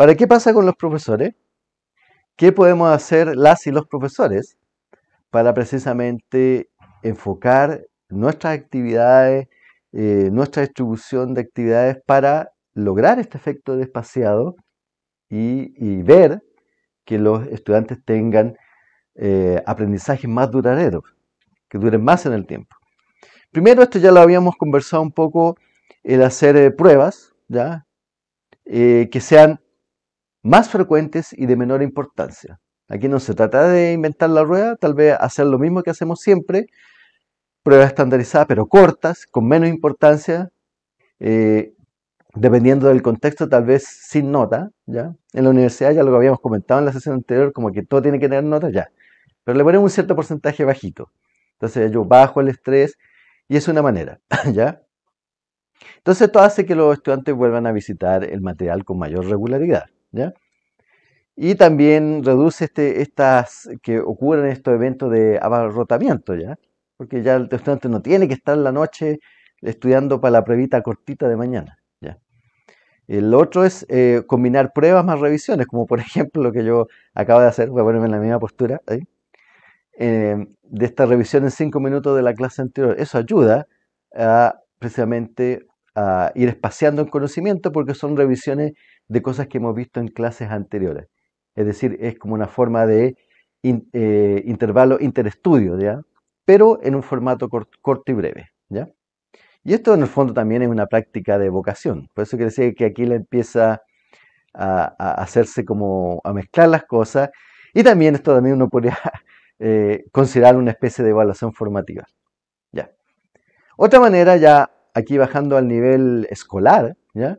Ahora, ¿qué pasa con los profesores? ¿Qué podemos hacer las y los profesores para precisamente enfocar nuestras actividades, eh, nuestra distribución de actividades para lograr este efecto despaciado y, ver que los estudiantes tengan eh, aprendizajes más duraderos, que duren más en el tiempo? Primero, esto ya lo habíamos conversado un poco, el hacer eh, pruebas, ¿ya? que sean más frecuentes y de menor importancia. Aquí no se trata de inventar la rueda, tal vez hacer lo mismo que hacemos siempre, pruebas estandarizadas pero cortas, con menos importancia, eh, dependiendo del contexto, tal vez sin nota, ¿ya? En la universidad ya lo habíamos comentado en la sesión anterior, como que todo tiene que tener nota, ya. Pero le ponemos un cierto porcentaje bajito. Entonces yo bajo el estrés y es una manera, ¿ya? Entonces esto hace que los estudiantes vuelvan a visitar el material con mayor regularidad. Y también reduce este, estas que ocurren estos eventos de abarrotamiento, ¿ya? Porque ya el estudiante no tiene que estar la noche estudiando para la previta cortita de mañana, ¿ya? El otro es eh, combinar pruebas más revisiones, como por ejemplo lo que yo acabo de hacer, voy a ponerme en la misma postura, eh, de esta revisión en cinco minutos de la clase anterior. Eso ayuda a precisamente ir espaciando en conocimiento porque son revisiones de cosas que hemos visto en clases anteriores. Es decir, es como una forma de eh, intervalo interestudio, pero en un formato corto y breve. ¿ya? Y esto en el fondo también es una práctica de vocación. Por eso quiere decir que aquí le empieza a, hacerse como a mezclar las cosas. Y también esto también uno podría eh, considerar una especie de evaluación formativa. Ya. Otra manera ya aquí bajando al nivel escolar, ¿ya?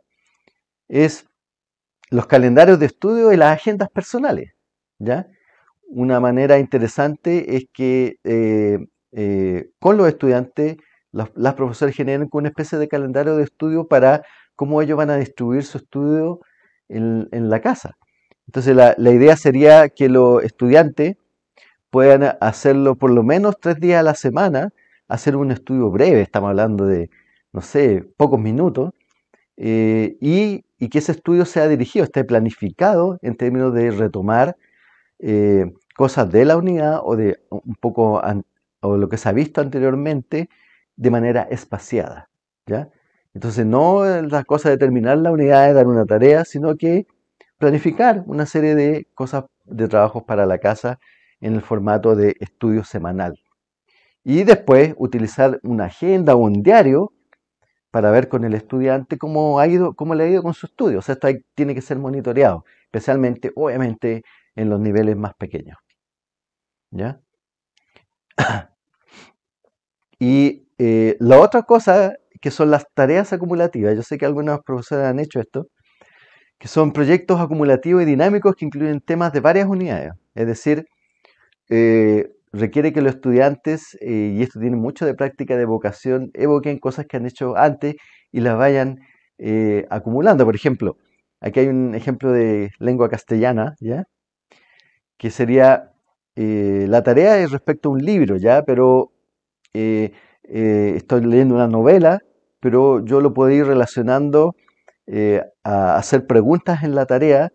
es los calendarios de estudio y las agendas personales. ¿ya? Una manera interesante es que eh, eh, con los estudiantes las, profesoras generan una especie de calendario de estudio para cómo ellos van a distribuir su estudio en, la casa. Entonces la, la, idea sería que los estudiantes puedan hacerlo por lo menos tres días a la semana, hacer un estudio breve, estamos hablando de no sé, pocos minutos, eh, y, que ese estudio sea dirigido, esté planificado en términos de retomar eh, cosas de la unidad o de un poco o lo que se ha visto anteriormente de manera espaciada. ¿ya? Entonces, no la cosa de terminar la unidad, de dar una tarea, sino que planificar una serie de cosas, de trabajos para la casa en el formato de estudio semanal. Y después utilizar una agenda o un diario para ver con el estudiante cómo, ha ido, cómo le ha ido con su estudio. O sea, esto tiene que ser monitoreado, especialmente, obviamente, en los niveles más pequeños. ¿Ya? Y eh, la otra cosa que son las tareas acumulativas, yo sé que algunas profesores han hecho esto, que son proyectos acumulativos y dinámicos que incluyen temas de varias unidades. Es decir, eh, requiere que los estudiantes, eh, y esto tiene mucho de práctica de vocación, evoquen cosas que han hecho antes y las vayan eh, acumulando. Por ejemplo, aquí hay un ejemplo de lengua castellana, ¿ya? que sería eh, la tarea es respecto a un libro, ¿ya? pero estoy leyendo una novela, pero yo lo puedo ir relacionando a hacer preguntas en la tarea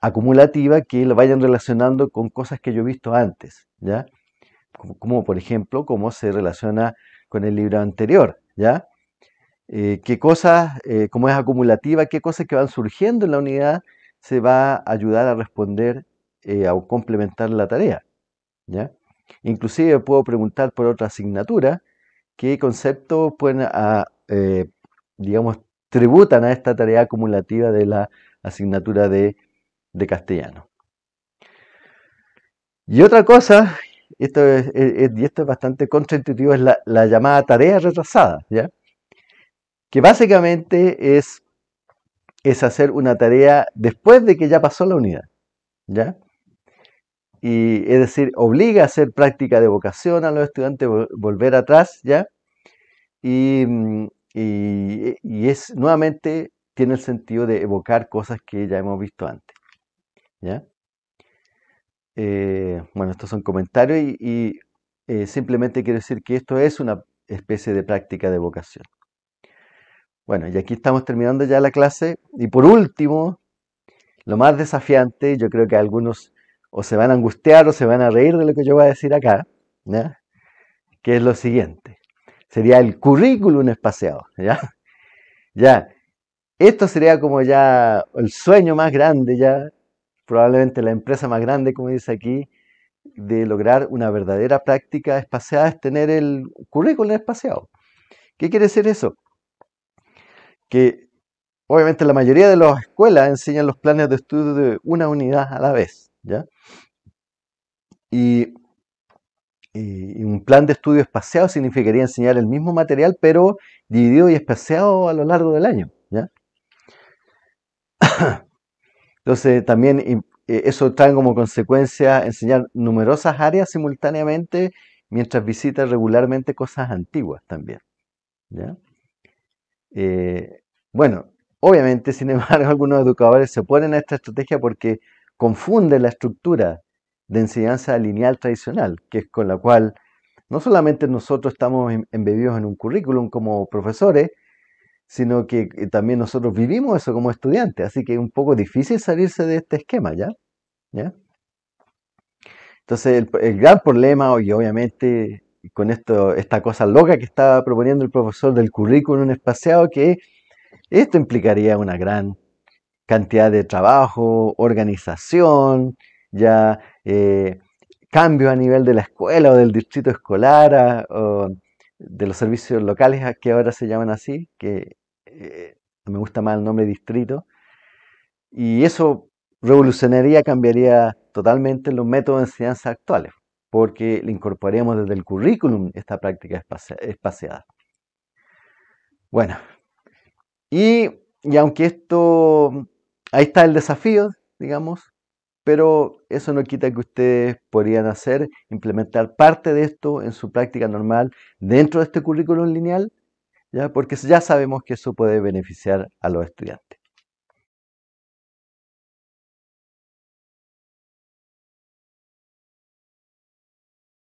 acumulativa que lo vayan relacionando con cosas que yo he visto antes, ¿ya? Como, por ejemplo, cómo se relaciona con el libro anterior, ¿ya? Eh, qué cosas, eh, como es acumulativa, qué cosas que van surgiendo en la unidad se va a ayudar a responder eh, o complementar la tarea, ¿ya? Inclusive puedo preguntar por otra asignatura, qué conceptos pueden, digamos, tributan a esta tarea acumulativa de la asignatura de de castellano. Y otra cosa, esto es, y esto es bastante contraintuitivo, es la, llamada tarea retrasada, ¿ya? que básicamente es, es hacer una tarea después de que ya pasó la unidad. ¿ya? Y, es decir, obliga a hacer práctica de vocación a los estudiantes, volver atrás, ¿ya? Mm, y, y es nuevamente tiene el sentido de evocar cosas que ya hemos visto antes. ¿ya? Eh, bueno, estos son comentarios y, eh, simplemente quiero decir que esto es una especie de práctica de vocación. Bueno, y aquí estamos terminando ya la clase. Y por último, lo más desafiante, yo creo que algunos o se van a angustiar o se van a reír de lo que yo voy a decir acá, ¿ya? que es lo siguiente. Sería el currículum espaciado. ¿ya? ya, esto sería como ya el sueño más grande ya probablemente la empresa más grande, como dice aquí, de lograr una verdadera práctica espaciada es tener el currículum espaciado. ¿Qué quiere decir eso? Que obviamente la mayoría de las escuelas enseñan los planes de estudio de una unidad a la vez, Y, y un plan de estudio espaciado significaría enseñar el mismo material, pero dividido y espaciado a lo largo del año, ¿ya? Entonces también eh, eso trae como consecuencia enseñar numerosas áreas simultáneamente mientras visita regularmente cosas antiguas también. ¿ya? Eh, bueno, obviamente, sin embargo, algunos educadores se oponen a esta estrategia porque confunde la estructura de enseñanza lineal tradicional, que es con la cual no solamente nosotros estamos embebidos en un currículum como profesores, sino que eh, también nosotros vivimos eso como estudiantes, así que es un poco difícil salirse de este esquema, ¿ya? Entonces, el, gran problema, y obviamente con esto, esta cosa loca que estaba proponiendo el profesor del currículum espaciado, que esto implicaría una gran cantidad de trabajo, organización, ya eh, cambio a nivel de la escuela o del distrito escolar, o de los servicios locales que ahora se llaman así, que eh, me gusta más el nombre distrito, y eso revolucionaría, cambiaría totalmente los métodos de enseñanza actuales, porque le incorporaríamos desde el currículum esta práctica espaciada. Bueno, y, y aunque esto, ahí está el desafío, digamos, pero eso no quita que ustedes podrían hacer, implementar parte de esto en su práctica normal dentro de este currículum lineal ¿ya? porque ya sabemos que eso puede beneficiar a los estudiantes.